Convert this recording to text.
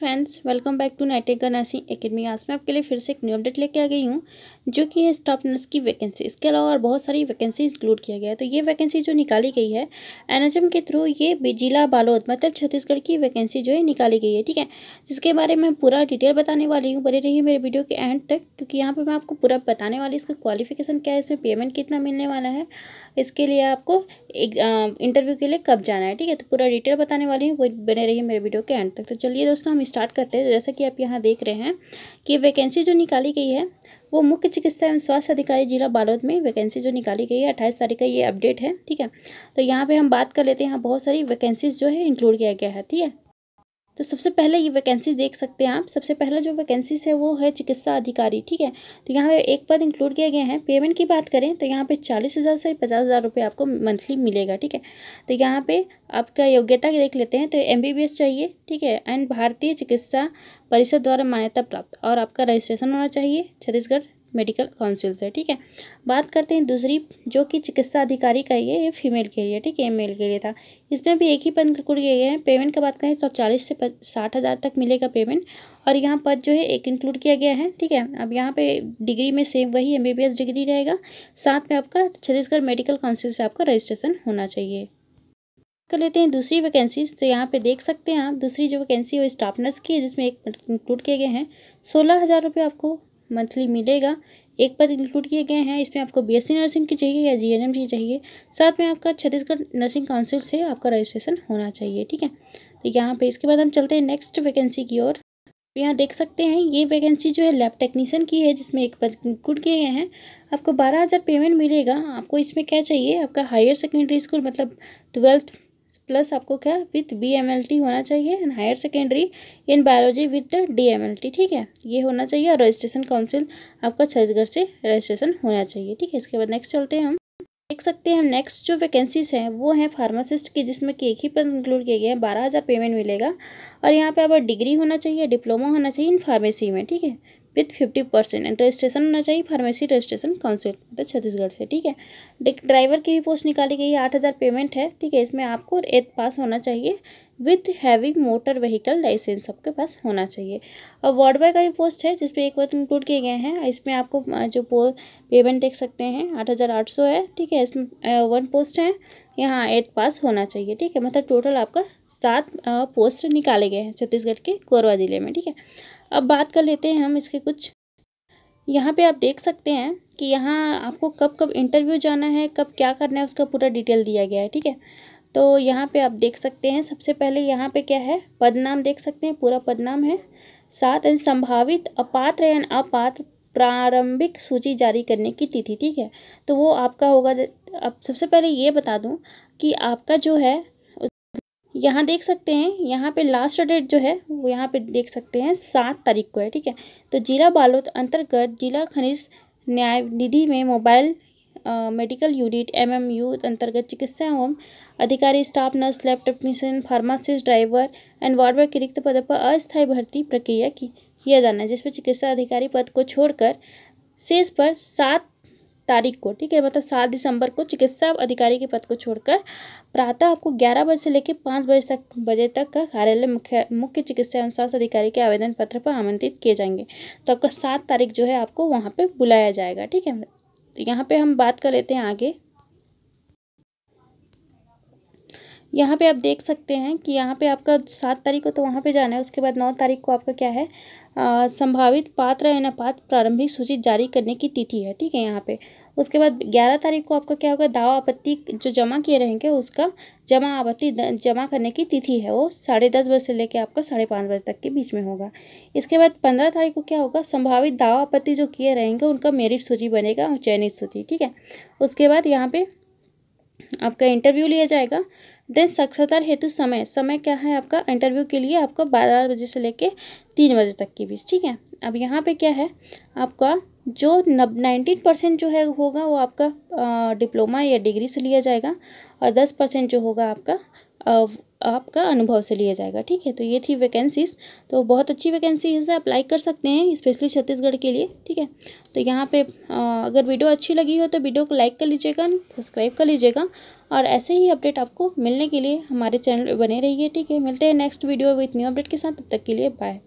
friends welcome back to नाइटेगा nursing academy आज मैं आपके लिए फिर से एक न्यू अपडेट लेके आ गई हूँ जो कि है स्टाफ नर्स की वैकेंसी इसके अलावा और बहुत सारी वैकेंसी इंक्लूड किया गया है तो ये वैकेंसी जो निकाली गई है एनएचएम के थ्रू ये जिला बालोद मतलब छत्तीसगढ़ की वैकेंसी जो है निकाली गई है ठीक है जिसके बारे में पूरा डिटेल बताने वाली हूँ बने रही मेरे वीडियो के एंड तक क्योंकि यहाँ पर मैं आपको पूरा बताने वाली इसका क्वालिफिकेशन क्या है इसमें पेमेंट कितना मिलने वाला है इसके लिए आपको एक इंटरव्यू के लिए कब जाना है ठीक है तो पूरा डिटेल बताने वाली हूँ वो बने रहिए मेरे वीडियो के एंड तक तो चलिए दोस्तों हम स्टार्ट करते हैं जैसा कि आप यहाँ देख रहे हैं कि वैकेंसी जो निकाली गई है वो मुख्य चिकित्सा एवं स्वास्थ्य अधिकारी जिला बालोद में वैकेंसी जो निकाली गई है अट्ठाईस तारीख का ये अपडेट है ठीक है तो यहाँ पे हम बात कर लेते हैं यहाँ बहुत सारी वैकेंसीज जो है इंक्लूड किया गया है ठीक है तो सबसे पहले ये वैकेंसी देख सकते हैं आप सबसे पहला जो वैकेंसीज है वो है चिकित्सा अधिकारी ठीक है तो यहाँ पे एक पद इंक्लूड किए गए हैं पेमेंट की बात करें तो यहाँ पे चालीस हज़ार से पचास हज़ार रुपये आपको मंथली मिलेगा ठीक है तो यहाँ पे आपका योग्यता देख लेते हैं तो एम चाहिए ठीक है एंड भारतीय चिकित्सा परिषद द्वारा मान्यता प्राप्त और आपका रजिस्ट्रेशन होना चाहिए छत्तीसगढ़ मेडिकल काउंसिल से ठीक है बात करते हैं दूसरी जो कि चिकित्सा अधिकारी का ये ये फीमेल के लिए ठीक है मेल के लिए था इसमें भी एक ही पद इंक्लूड किए गए हैं पेमेंट का बात करें तो चालीस से साठ हज़ार तक मिलेगा पेमेंट और यहाँ पद जो है एक इंक्लूड किया गया है ठीक है अब यहाँ पे डिग्री में सेम वही एम डिग्री रहेगा साथ में आपका छत्तीसगढ़ मेडिकल काउंसिल से आपका रजिस्ट्रेशन होना चाहिए कर लेते हैं दूसरी वैकेंसी तो यहाँ पे देख सकते हैं आप दूसरी जो वैकेंसी है वो स्टाफ नर्स की है जिसमें एक इंक्लूड किए गए हैं सोलह हज़ार रुपये आपको मंथली मिलेगा एक पद इंक्लूड किए गए हैं इसमें आपको बीएससी नर्सिंग की चाहिए या एम की चाहिए साथ में आपका छत्तीसगढ़ नर्सिंग काउंसिल से आपका रजिस्ट्रेशन होना चाहिए ठीक है तो यहाँ पे इसके बाद हम चलते हैं नेक्स्ट वैकेंसी की ओर तो यहाँ देख सकते हैं ये वैकेंसी जो है लैब टेक्नीशियन की है जिसमें एक पद इंक्लूड किए गए हैं आपको बारह हज़ार पेमेंट मिलेगा आपको इसमें क्या चाहिए आपका हायर सेकेंडरी स्कूल मतलब ट्वेल्थ प्लस आपको क्या with B M L T होना चाहिए and higher secondary in biology with D M L T ठीक है ये होना चाहिए और रजिस्ट्रेशन काउंसिल आपका छत्तीसगढ़ से रजिस्ट्रेशन होना चाहिए ठीक है इसके बाद नेक्स्ट चलते हैं हम देख सकते हैं हम नेक्स्ट जो वैकेंसीज हैं वो हैं फार्मासिस्ट की जिसमें कि एक ही पद इंक्लूड किए गए हैं बारह हज़ार पेमेंट मिलेगा और यहाँ पे आप डिग्री होना चाहिए डिप्लोमा होना चाहिए इन फार्मेसी में ठीक है with fifty percent and registration होना चाहिए फार्मेसी रजिस्ट्रेशन काउंसिल मतलब छत्तीसगढ़ से ठीक है ड्राइवर की भी पोस्ट निकाली गई है आठ हज़ार पेमेंट है ठीक है इसमें आपको एथ पास होना चाहिए with heavy motor vehicle licence सबके पास होना चाहिए और वार्ड बॉय का भी पोस्ट है जिसपे एक बार इंक्लूड किए गए हैं इसमें आपको जो पो पेमेंट देख सकते हैं आठ हज़ार आठ सौ है ठीक है इसमें वन पोस्ट है यहाँ एट पास होना चाहिए ठीक है मतलब टोटल आपका सात पोस्ट निकाले गए हैं छत्तीसगढ़ के कोरबा ज़िले में ठीक है अब बात कर लेते हैं हम इसके कुछ यहाँ पे आप देख सकते हैं कि यहाँ आपको कब कब इंटरव्यू जाना है कब क्या करना है उसका पूरा डिटेल दिया गया है ठीक है तो यहाँ पे आप देख सकते हैं सबसे पहले यहाँ पे क्या है पदनाम देख सकते हैं पूरा पदनाम है साथ एंड संभावित अपात्र एंड अपात्र प्रारंभिक सूची जारी करने की तिथि ठीक है तो वो आपका होगा अब सबसे पहले ये बता दूँ कि आपका जो है यहाँ देख सकते हैं यहाँ पे लास्ट डेट जो है वो यहाँ पे देख सकते हैं सात तारीख को है ठीक है तो जिला बालोद अंतर्गत जिला खनिज न्याय निधि में मोबाइल मेडिकल यूनिट एमएमयू अंतर्गत चिकित्सा एवं अधिकारी staff nurse lab technician pharmacist driver and ward boy के रिक्त पदों पर अस्थायी भर्ती प्रक्रिया की किया जाना है जिसमें चिकित्सा अधिकारी पद को छोड़कर शेष पर सात तारीख को ठीक है मतलब सात दिसंबर को चिकित्सा अधिकारी के पद को छोड़कर प्रातः आपको ग्यारह बजे से लेकर पाँच बजे तक बजे तक का कार्यालय मुख्य मुख्य चिकित्सा अनुसार अधिकारी के आवेदन पत्र पर आमंत्रित किए जाएंगे तो आपका सात तारीख जो है आपको वहाँ पर बुलाया जाएगा ठीक है तो यहाँ पर हम बात कर लेते हैं आगे यहाँ पे आप देख सकते हैं कि यहाँ पे आपका सात तारीख को तो वहाँ पे जाना है उसके बाद नौ तारीख को आपका क्या है आ, संभावित पात्र या पात्र प्रारंभिक सूची जारी करने की तिथि है ठीक है यहाँ पे उसके बाद ग्यारह तारीख को आपका क्या होगा दावा आपत्ति जो जमा किए रहेंगे उसका जमा आपत्ति जमा करने की तिथि है वो साढ़े दस बजे से लेकर आपका साढ़े पाँच बजे तक के बीच में होगा इसके बाद पंद्रह तारीख को क्या होगा संभावित दावा आपत्ति जो किए रहेंगे उनका मेरिट सूची बनेगा और चयनित सूची ठीक है उसके बाद यहाँ पर आपका इंटरव्यू लिया जाएगा देन साक्षात्कार हेतु समय समय क्या है आपका इंटरव्यू के लिए आपको बारह बजे से लेके तीन बजे तक के बीच ठीक है अब यहाँ पे क्या है आपका जो नब नाइन्टीन परसेंट जो है होगा वो आपका आ, डिप्लोमा या डिग्री से लिया जाएगा और दस परसेंट जो होगा आपका आपका अनुभव से लिया जाएगा ठीक है तो ये थी वैकेंसीज तो बहुत अच्छी वैकेंसीज है अप्लाई कर सकते हैं स्पेशली छत्तीसगढ़ के लिए ठीक है तो यहाँ पे अगर वीडियो अच्छी लगी हो तो वीडियो को लाइक कर लीजिएगा सब्सक्राइब कर लीजिएगा और ऐसे ही अपडेट आपको मिलने के लिए हमारे चैनल बने रहिए ठीक है मिलते हैं next video with new update के साथ तब तक के लिए बाय